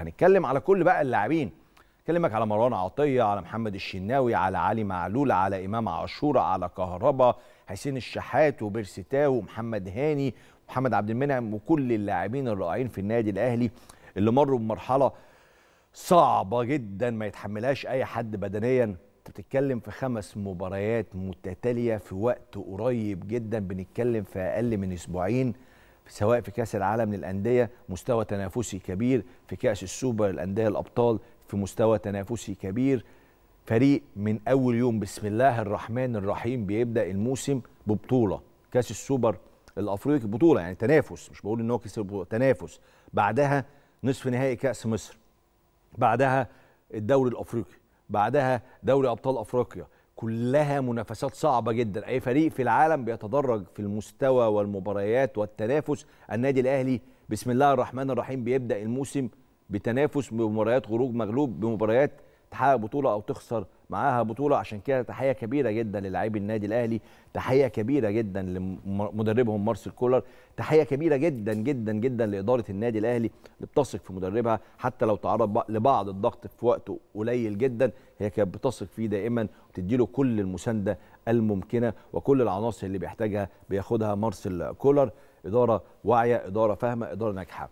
هنتكلم على كل بقى اللاعبين كلمك على مروان عطيه على محمد الشناوي على علي معلول على امام عاشور على كهربا حسين الشحات وبيرسيتاو ومحمد هاني محمد عبد المنعم وكل اللاعبين الرائعين في النادي الاهلي اللي مروا بمرحله صعبه جدا ما يتحملهاش اي حد بدنيا انت بتتكلم في خمس مباريات متتاليه في وقت قريب جدا بنتكلم في اقل من اسبوعين سواء في كاس العالم للانديه مستوى تنافسي كبير في كاس السوبر الانديه الابطال في مستوى تنافسي كبير فريق من اول يوم بسم الله الرحمن الرحيم بيبدا الموسم ببطوله كاس السوبر الافريقي بطوله يعني تنافس مش بقول ان هو كسب تنافس بعدها نصف نهائي كاس مصر بعدها الدوري الافريقي بعدها دوري ابطال افريقيا كلها منافسات صعبه جدا اي فريق في العالم بيتدرج في المستوى والمباريات والتنافس النادي الاهلي بسم الله الرحمن الرحيم بيبدا الموسم بتنافس بمباريات خروج مغلوب بمباريات تحقق بطوله او تخسر معاها بطوله عشان كده تحيه كبيره جدا للاعبي النادي الاهلي تحيه كبيره جدا لمدربهم مارسيل كولر تحيه كبيره جدا جدا جدا لاداره النادي الاهلي اللي بتثق في مدربها حتى لو تعرض لبعض الضغط في وقت قليل جدا هي كانت بتثق فيه دائما وتدي له كل المسانده الممكنه وكل العناصر اللي بيحتاجها بياخدها مارسيل كولر اداره واعيه اداره فاهمه اداره ناجحه